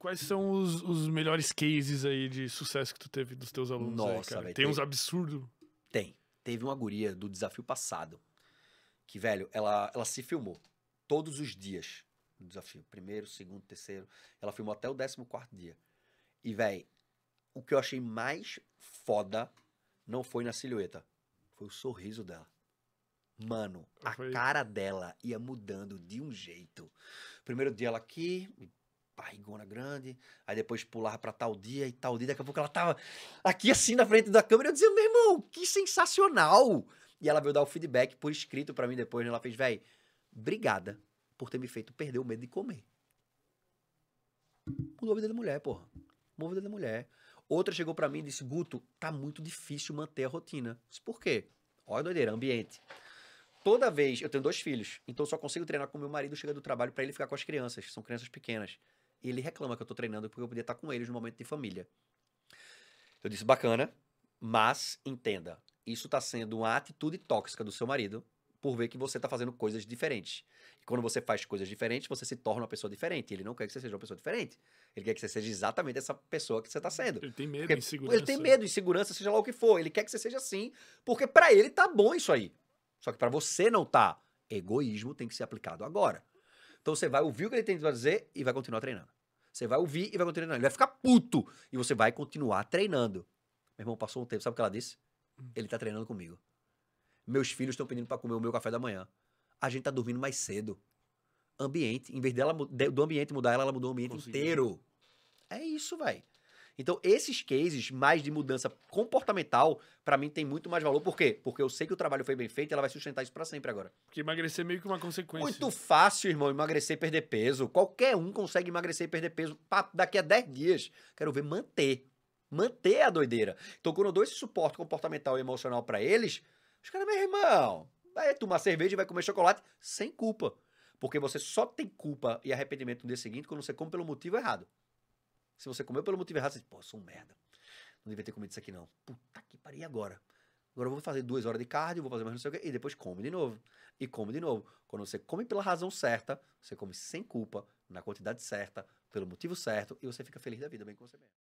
quais são os, os, melhores cases aí de sucesso que tu teve dos teus alunos? Nossa, velho. tem, tem uns absurdos? Tem. Teve uma guria do desafio passado, que, velho, ela, ela se filmou todos os dias no desafio. Primeiro, segundo, terceiro. Ela filmou até o décimo quarto dia. E, velho, o que eu achei mais foda não foi na silhueta. Foi o sorriso dela. Mano, a cara dela ia mudando de um jeito. Primeiro dia ela aqui, barrigona grande, aí depois pulava para tal dia e tal dia, daqui a pouco ela tava aqui assim na frente da câmera, eu dizia, meu irmão, que sensacional! E ela veio dar o feedback por escrito para mim depois, né? ela fez, velho, obrigada por ter me feito perder o medo de comer. Mudou a vida da mulher, porra. Mudou a vida da mulher. Outra chegou para mim e disse, Guto, tá muito difícil manter a rotina. Disse, por quê? Olha a é doideira, ambiente. Toda vez, eu tenho dois filhos, então só consigo treinar com meu marido, chega do trabalho para ele ficar com as crianças, são crianças pequenas. E ele reclama que eu tô treinando porque eu podia estar com eles no momento de família. Eu disse, bacana, mas entenda, isso está sendo uma atitude tóxica do seu marido por ver que você está fazendo coisas diferentes. E quando você faz coisas diferentes, você se torna uma pessoa diferente. Ele não quer que você seja uma pessoa diferente. Ele quer que você seja exatamente essa pessoa que você está sendo. Ele tem medo, porque insegurança. Ele tem medo, insegurança, seja lá o que for. Ele quer que você seja assim, porque para ele tá bom isso aí. Só que para você não tá. Egoísmo tem que ser aplicado agora. Então você vai ouvir o que ele tem para dizer e vai continuar treinando. Você vai ouvir e vai continuar treinando. Ele vai ficar puto e você vai continuar treinando. Meu irmão passou um tempo, sabe o que ela disse? Hum. Ele tá treinando comigo. Meus filhos estão pedindo para comer o meu café da manhã. A gente tá dormindo mais cedo. Ambiente, em vez dela do ambiente mudar ela, ela mudou o ambiente inteiro. É isso, velho. Então, esses cases mais de mudança comportamental, para mim, tem muito mais valor. Por quê? Porque eu sei que o trabalho foi bem feito e ela vai sustentar isso para sempre agora. Porque emagrecer é meio que uma consequência. Muito fácil, irmão, emagrecer e perder peso. Qualquer um consegue emagrecer e perder peso daqui a 10 dias. Quero ver manter. Manter é a doideira. Então, quando eu dou esse suporte comportamental e emocional para eles, os caras, meu irmão, vai tomar cerveja e vai comer chocolate sem culpa. Porque você só tem culpa e arrependimento no dia seguinte quando você come pelo motivo errado. Se você comeu pelo motivo errado, você diz, pô, sou um merda. Não devia ter comido isso aqui, não. Puta que pariu, agora? Agora eu vou fazer duas horas de cardio, vou fazer mais não sei o quê, e depois come de novo. E come de novo. Quando você come pela razão certa, você come sem culpa, na quantidade certa, pelo motivo certo, e você fica feliz da vida, bem com você mesmo.